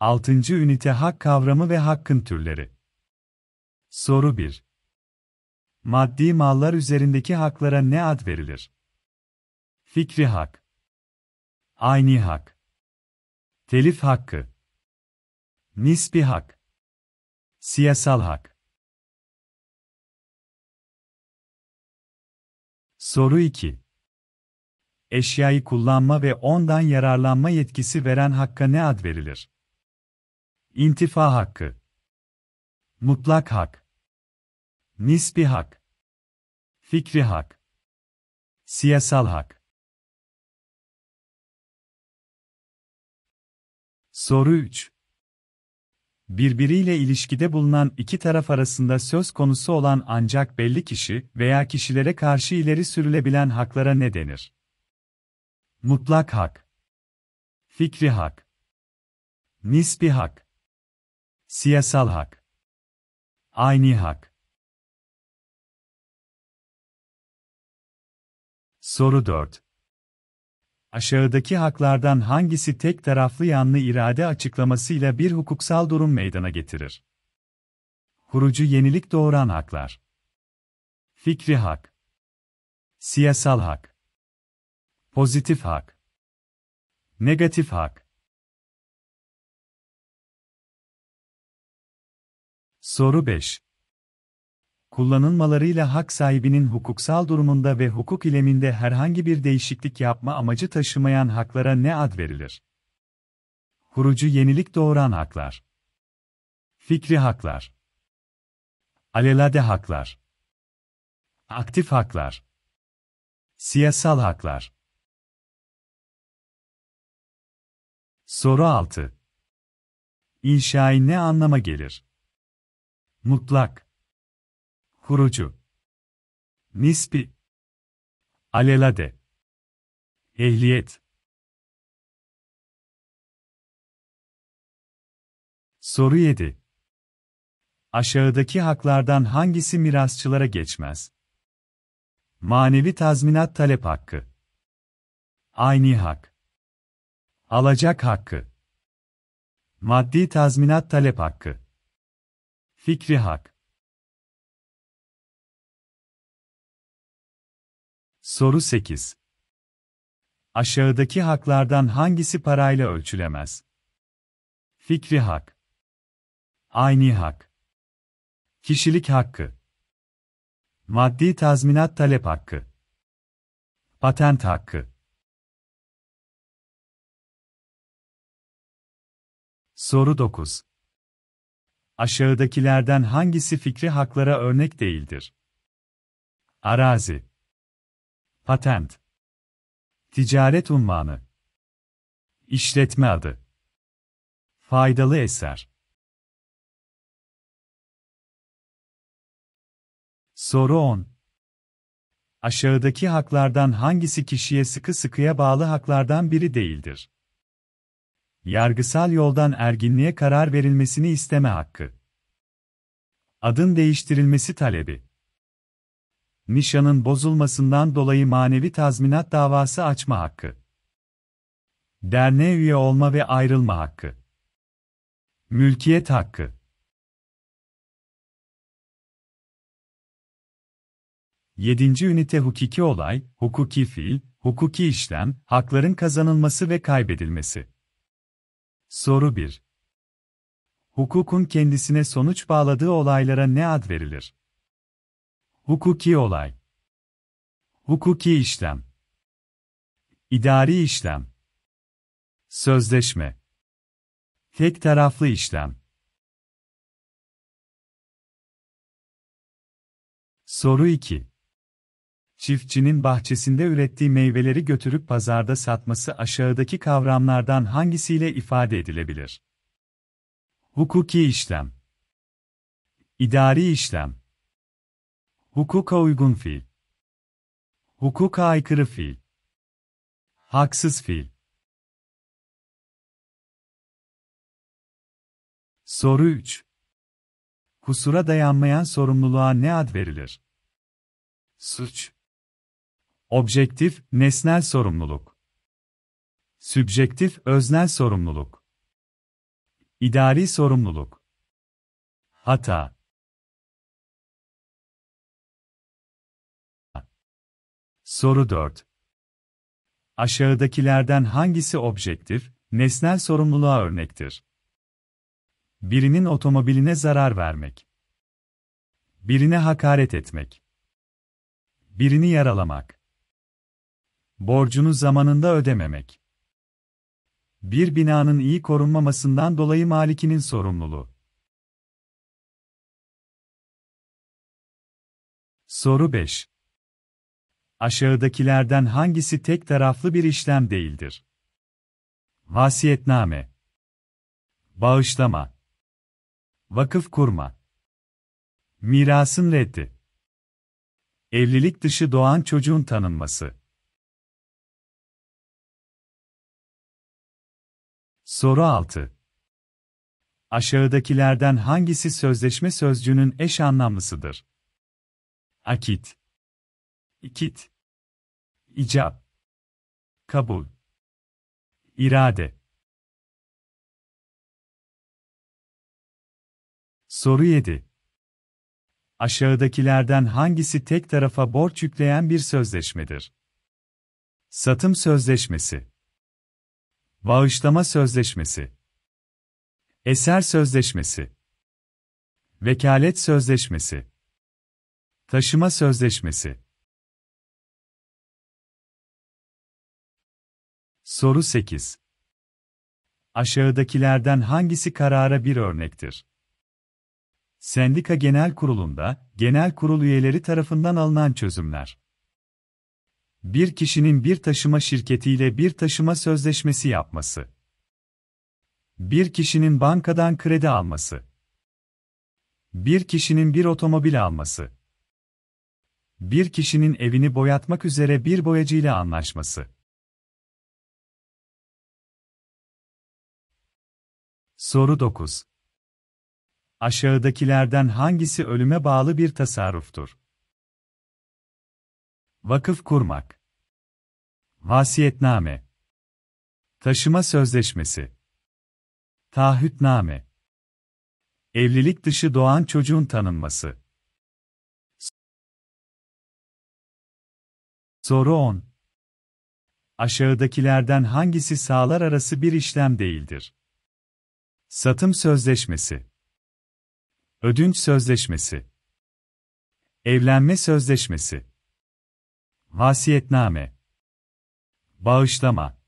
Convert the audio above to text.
6. Ünite Hak Kavramı ve Hakkın Türleri Soru 1. Maddi mallar üzerindeki haklara ne ad verilir? Fikri hak. ayni hak. Telif hakkı. Nispi hak. Siyasal hak. Soru 2. Eşyayı kullanma ve ondan yararlanma yetkisi veren hakka ne ad verilir? İntifa hakkı. Mutlak hak. Nispi hak. Fikri hak. Siyasal hak. Soru 3. Birbiriyle ilişkide bulunan iki taraf arasında söz konusu olan ancak belli kişi veya kişilere karşı ileri sürülebilen haklara ne denir? Mutlak hak. Fikri hak. Nispi hak. Siyasal hak. Aynı hak. Soru 4. Aşağıdaki haklardan hangisi tek taraflı yanlı irade açıklamasıyla bir hukuksal durum meydana getirir? Kurucu yenilik doğuran haklar. Fikri hak. Siyasal hak. Pozitif hak. Negatif hak. Soru 5. Kullanılmalarıyla hak sahibinin hukuksal durumunda ve hukuk ileminde herhangi bir değişiklik yapma amacı taşımayan haklara ne ad verilir? Kurucu yenilik doğuran haklar. Fikri haklar. Alelade haklar. Aktif haklar. Siyasal haklar. Soru 6. İnşai ne anlama gelir? Mutlak. Kurucu. Nispi. Alelade. Ehliyet. Soru 7. Aşağıdaki haklardan hangisi mirasçılara geçmez? Manevi tazminat talep hakkı. Aynı hak. Alacak hakkı. Maddi tazminat talep hakkı. Fikri Hak Soru 8 Aşağıdaki haklardan hangisi parayla ölçülemez? Fikri hak. Aynı hak. Kişilik hakkı. Maddi tazminat talep hakkı. Patent hakkı. Soru 9 Aşağıdakilerden hangisi fikri haklara örnek değildir? Arazi Patent Ticaret unvanı İşletme adı Faydalı eser Soru 10 Aşağıdaki haklardan hangisi kişiye sıkı sıkıya bağlı haklardan biri değildir? yargısal yoldan erginliğe karar verilmesini isteme hakkı. Adın değiştirilmesi talebi. Nişanın bozulmasından dolayı manevi tazminat davası açma hakkı. Derneğe üye olma ve ayrılma hakkı. Mülkiyet hakkı. Yedinci ünite hukuki olay, hukuki fiil, hukuki işlem, hakların kazanılması ve kaybedilmesi. Soru 1. Hukukun kendisine sonuç bağladığı olaylara ne ad verilir? Hukuki olay. Hukuki işlem. İdari işlem. Sözleşme. Tek taraflı işlem. Soru 2 çiftçinin bahçesinde ürettiği meyveleri götürüp pazarda satması aşağıdaki kavramlardan hangisiyle ifade edilebilir? Hukuki işlem İdari işlem Hukuka uygun fiil Hukuka aykırı fiil Haksız fiil Soru 3 Kusura dayanmayan sorumluluğa ne ad verilir? Suç Objektif, nesnel sorumluluk. Sübjektif, öznel sorumluluk. İdari sorumluluk. Hata. Soru 4. Aşağıdakilerden hangisi objektif, nesnel sorumluluğa örnektir? Birinin otomobiline zarar vermek. Birine hakaret etmek. Birini yaralamak. Borcunu zamanında ödememek. Bir binanın iyi korunmamasından dolayı malikinin sorumluluğu. Soru 5. Aşağıdakilerden hangisi tek taraflı bir işlem değildir? Vasiyetname. Bağışlama. Vakıf kurma. Mirasın reddi. Evlilik dışı doğan çocuğun tanınması. Soru 6. Aşağıdakilerden hangisi sözleşme sözcüğünün eş anlamlısıdır? Akit. İkit. İcap. Kabul. İrade. Soru 7. Aşağıdakilerden hangisi tek tarafa borç yükleyen bir sözleşmedir? Satım sözleşmesi. Bağışlama Sözleşmesi Eser Sözleşmesi Vekalet Sözleşmesi Taşıma Sözleşmesi Soru 8 Aşağıdakilerden hangisi karara bir örnektir? Sendika Genel Kurulu'nda, genel kurul üyeleri tarafından alınan çözümler bir kişinin bir taşıma şirketiyle bir taşıma sözleşmesi yapması. Bir kişinin bankadan kredi alması. Bir kişinin bir otomobil alması. Bir kişinin evini boyatmak üzere bir boyacıyla anlaşması. Soru 9. Aşağıdakilerden hangisi ölüme bağlı bir tasarruftur? Vakıf kurmak. Vasiyetname. Taşıma sözleşmesi. Taahhütname. Evlilik dışı doğan çocuğun tanınması. Soru 10. Aşağıdakilerden hangisi sağlar arası bir işlem değildir? Satım sözleşmesi. Ödünç sözleşmesi. Evlenme sözleşmesi. Vasiyetname Bağışlama